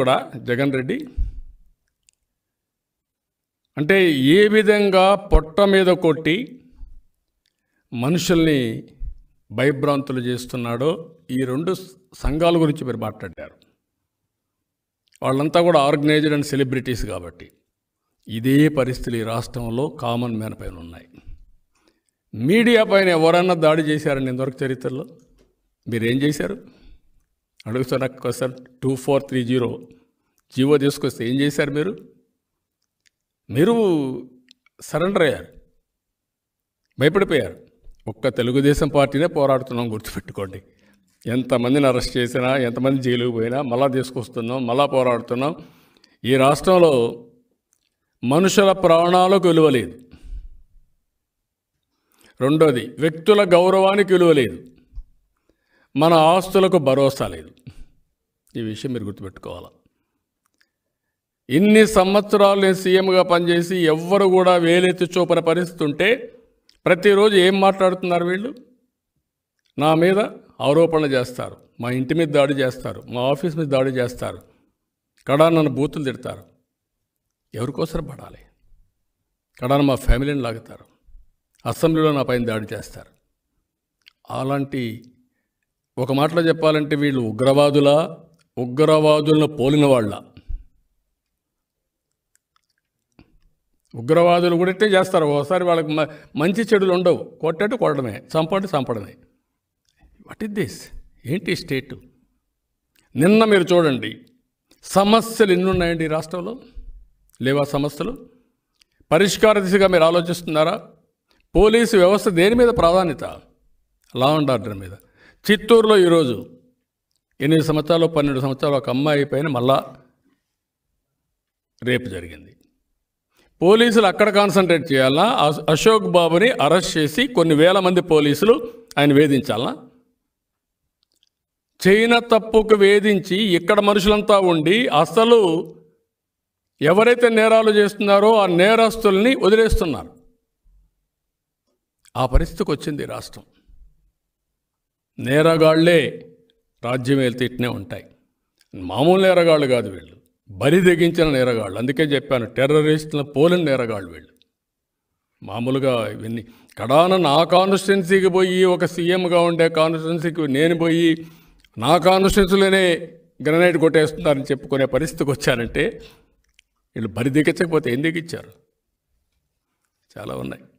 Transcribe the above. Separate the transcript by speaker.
Speaker 1: కూడా జగన్ రెడ్డి అంటే ఏ విధంగా పొట్ట మీద కొట్టి మనుషుల్ని భయభ్రాంతులు చేస్తున్నాడో ఈ రెండు సంఘాల గురించి మీరు మాట్లాడారు వాళ్ళంతా కూడా ఆర్గనైజ్డ్ అండ్ సెలబ్రిటీస్ కాబట్టి ఇదే పరిస్థితులు ఈ రాష్ట్రంలో కామన్ మ్యాన్ పైన ఉన్నాయి మీడియా పైన ఎవరన్నా దాడి చేశారని ఇంతవరకు చరిత్రలో మీరేం చేశారు అడుగుతున్న question two four three zero G O తీసుకొస్తే ఏం చేశారు మీరు మీరు సరెండర్ అయ్యారు భయపడిపోయారు ఒక్క తెలుగుదేశం పార్టీనే పోరాడుతున్నాం గుర్తుపెట్టుకోండి ఎంతమందిని అరెస్ట్ చేసినా ఎంతమంది జైలుకు పోయినా మళ్ళా తీసుకొస్తున్నాం మళ్ళా పోరాడుతున్నాం ఈ రాష్ట్రంలో మనుషుల ప్రాణాలకు విలువలేదు రెండోది వ్యక్తుల గౌరవానికి విలువలేదు మన ఆస్తులకు భరోసా లేదు ఈ విషయం మీరు గుర్తుపెట్టుకోవాలి ఇన్ని సంవత్సరాలు నేను సీఎంగా పనిచేసి ఎవ్వరు కూడా వేలెత్తి చూపని పరిస్థితి ఉంటే ప్రతిరోజు ఏం మాట్లాడుతున్నారు వీళ్ళు నా మీద ఆరోపణలు చేస్తారు మా ఇంటి మీద దాడి చేస్తారు మా ఆఫీస్ మీద దాడి చేస్తారు కడా నన్ను బూతులు తిడతారు ఎవరికోసం పడాలి కడాన మా ఫ్యామిలీని లాగుతారు అసెంబ్లీలో నా పైన దాడి చేస్తారు అలాంటి ఒక మాటలో చెప్పాలంటే వీళ్ళు ఉగ్రవాదుల ఉగ్రవాదులను పోలిన వాళ్ళ ఉగ్రవాదులు కూడా ఇట్టే చేస్తారు ఒకసారి వాళ్ళకి మంచి చెడులు ఉండవు కొట్టేట్టు కొట్టడమే చంపంటే చంపడమే వాట్ ఇస్ దిస్ ఏంటి స్టేట్ నిన్న మీరు చూడండి సమస్యలు ఎన్నున్నాయండి ఈ రాష్ట్రంలో లేవా సమస్యలు పరిష్కార దిశగా మీరు ఆలోచిస్తున్నారా పోలీసు వ్యవస్థ దేని మీద ప్రాధాన్యత లా అండ్ ఆర్డర్ మీద చిత్తూరులో ఈరోజు ఎనిమిది సంవత్సరాలు పన్నెండు సంవత్సరాలు ఒక అమ్మాయి పైన మళ్ళా రేపు జరిగింది పోలీసులు అక్కడ కాన్సన్ట్రేట్ చేయాలా అశోక్ బాబుని అరెస్ట్ చేసి కొన్ని వేల మంది పోలీసులు ఆయన వేధించాలా చైనా తప్పుకు వేధించి ఇక్కడ మనుషులంతా ఉండి అసలు ఎవరైతే నేరాలు చేస్తున్నారో ఆ నేరస్తుల్ని వదిలేస్తున్నారు ఆ పరిస్థితికి వచ్చింది రాష్ట్రం నేరగాళ్లే రాజ్యం వెళ్తీట్నే ఉంటాయి మామూలు నేరగాళ్ళు కాదు వీళ్ళు బరి తెగించిన నేరగాళ్ళు అందుకే చెప్పాను టెర్రరిస్టుల పోలిన నేరగాళ్ళు వీళ్ళు మామూలుగా ఇవన్నీ కడాన నా కాన్స్టిట్యున్సీకి పోయి ఒక సీఎంగా ఉండే కాన్స్టిట్యున్సీకి నేను పోయి నా కాన్స్టిట్యున్సీలోనే గ్రనైట్ కొట్టేస్తున్నారని చెప్పుకునే పరిస్థితికి వచ్చానంటే వీళ్ళు బరి దిగించకపోతే ఏం ఇచ్చారు చాలా ఉన్నాయి